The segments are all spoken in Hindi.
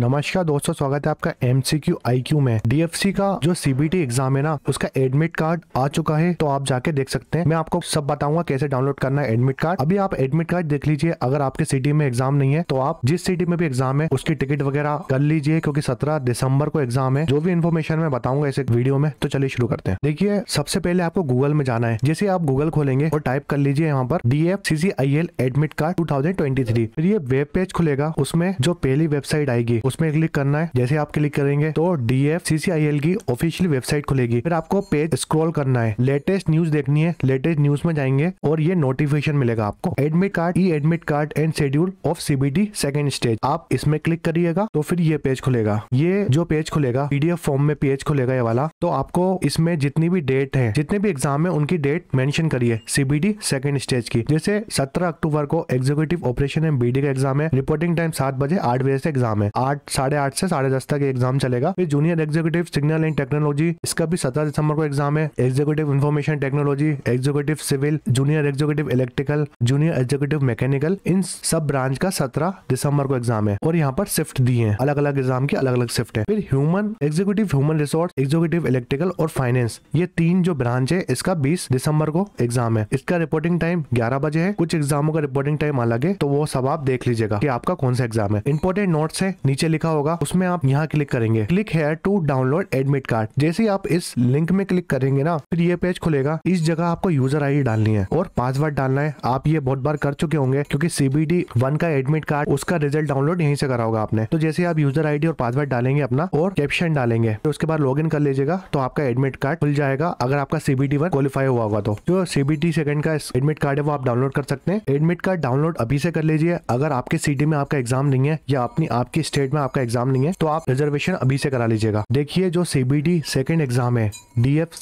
नमस्कार दोस्तों स्वागत है आपका M C Q I Q में डीएफसी का जो सीबीटी एग्जाम है ना उसका एडमिट कार्ड आ चुका है तो आप जाके देख सकते हैं मैं आपको सब बताऊंगा कैसे डाउनलोड करना है एडमिट कार्ड अभी आप एडमिट कार्ड देख लीजिए अगर आपके सिटी में एग्जाम नहीं है तो आप जिस सिटी में भी एग्जाम है उसकी टिकट वगैरह कर लीजिए क्योंकि सत्रह दिसंबर को एग्जाम है जो भी इन्फॉर्मेशन मैं बताऊंगा इस वीडियो में तो चलिए शुरू करते हैं देखिए सबसे पहले आपको गूगल में जाना है जैसे आप गूगल खोलेंगे और टाइप कर लीजिए यहाँ पर D F C C I L admit card two thousand twenty three फिर ये वेब पेज खुलेगा उसमें जो पहली वेबसाइट आएगी उसमें क्लिक करना है जैसे आप क्लिक करेंगे तो डी एफ की ऑफिशियल वेबसाइट खुलेगी फिर आपको पेज स्क्रॉल करना है लेटेस्ट न्यूज देखनी है लेटेस्ट न्यूज में जाएंगे और ये नोटिफिकेशन मिलेगा आपको admit card e admit card and schedule of CBT second stage आप इसमें क्लिक करिएगा तो फिर ये पेज खुलेगा ये जो पेज खुलेगा पीडीएफ फॉर्म में पेज खुलेगा ये वाला तो आपको इसमें जितनी भी डेट है जितने भी एग्जाम है उनकी डेट मेंशन करिए सीबीडी सेकेंड स्टेज की जैसे 17 अक्टूबर को एग्जीक्यूटिव ऑपरेशन एंड बीडी का एग्जाम है रिपोर्टिंग टाइम सात बजे आठ बजे से एग्जाम है आठ आठ साढ़े आठ से साढ़े दस तक एग्जाम चलेगा फिर junior executive signal and technology इसका भी सत्रह दिसंबर को एग्जाम है executive information technology executive civil junior executive electrical junior executive mechanical इन सब ब्रांच का सत्रह दिसंबर को एग्जाम है और यहाँ पर शिफ्ट दी है अलग अलग एग्जाम की अलग अलग शिफ्ट है फिर human executive human resource executive electrical और फाइनेंस ये तीन जो ब्रांच है इसका बीस दिसंबर को एग्जाम है इसका रिपोर्टिंग टाइम ग्यारह बजे है कुछ एग्जामों का रिपोर्टिंग टाइम अलग है तो वो सब आप देख लीजिएगा की आपका कौन सा एग्जाम है इंपोर्टेंट नोट्स है नीचे नीचे लिखा होगा उसमें आप यहाँ क्लिक करेंगे क्लिक है टू डाउनलोड एडमिट कार्ड जैसे आप इस लिंक में क्लिक करेंगे ना फिर ये पेज खुलेगा इस जगह आपको यूजर आई डालनी है और पासवर्ड डालना है आप ये बहुत बार कर चुके होंगे क्योंकि सीबीडी वन का एडमिट कार्ड उसका रिजल्ट डाउनलोड यहीं से करा होगा आपने तो जैसे आप यूजर आईडी और पासवर्ड डालेंगे अपना और कैप्शन डालेंगे तो उसके बाद लॉगिन कर लीजिएगा तो आपका एडमिट कार्ड खुल जाएगा अगर आपका सीबीटी वन क्वालिफाई हुआ होगा तो जो सीबीटी सेकंड का एडमिट कार्ड है वो आप डाउनलोड कर सकते हैं एडमिट कार्ड डाउनलोड अभी से कर लीजिए अगर आपके सिटी में आपका एग्जाम नहीं है या अपनी आपकी स्टेट डेट में आपका एग्जाम नहीं है तो आप रिजर्वेशन अभी से करा लीजिएगा देखिए जो सीबीडी सेकंड एग्जाम है डी एफ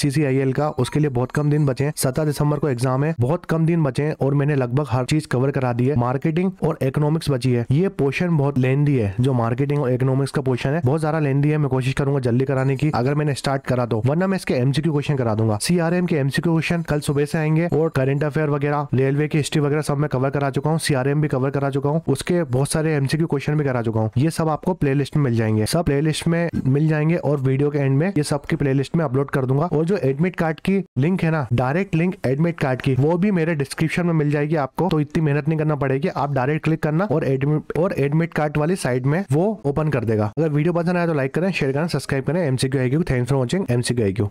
का उसके लिए बहुत कम दिन बचे हैं सत्रह दिसंबर को एग्जाम है बहुत कम दिन बचे हैं और मैंने लगभग हर चीज कवर करा दी है मार्केटिंग और इकोनॉमिक्स बची है ये पोर्शन बहुत लेंदी है जो मार्केटिंग और इकोनॉमिक्स का पोर्शन है बहुत ज्यादा लेंदी है मैं कोशिश करूंगा जल्दी कराने की अगर मैंने स्टार्ट करा दो तो। वरना मैं इसके एमसीक्यू क्वेश्चन करा दूंगा सीआरएम के एमसीक्यू क्वेश्चन कल सुबह से आएंगे और करंट अफेयर वगैरह रेलवे की हिस्ट्री वगैरह सब मैं कवर करा चुका हूँ सीआरएम भी कवर करा चुका हूँ उसके बहुत सारे एमसीक्यू क्वेश्चन भी करा चुका हूँ ये सब आपको प्लेलिस्ट में मिल जाएंगे सब प्लेलिस्ट में मिल जाएंगे और वीडियो के एंड में ये प्ले प्लेलिस्ट में अपलोड कर दूंगा और जो एडमिट कार्ड की लिंक है ना डायरेक्ट लिंक एडमिट कार्ड की वो भी मेरे डिस्क्रिप्शन में मिल जाएगी आपको तो इतनी मेहनत नहीं करना पड़ेगी आप डायरेक्ट क्लिक करना और एडमिट और एडमिट कार्ड वाली साइड में वो ओपन कर देगा अगर वीडियो पसंद आया तो लाइक करें शेयर करें सब्सक्राइब करें MCQ I thank for watching MCQ I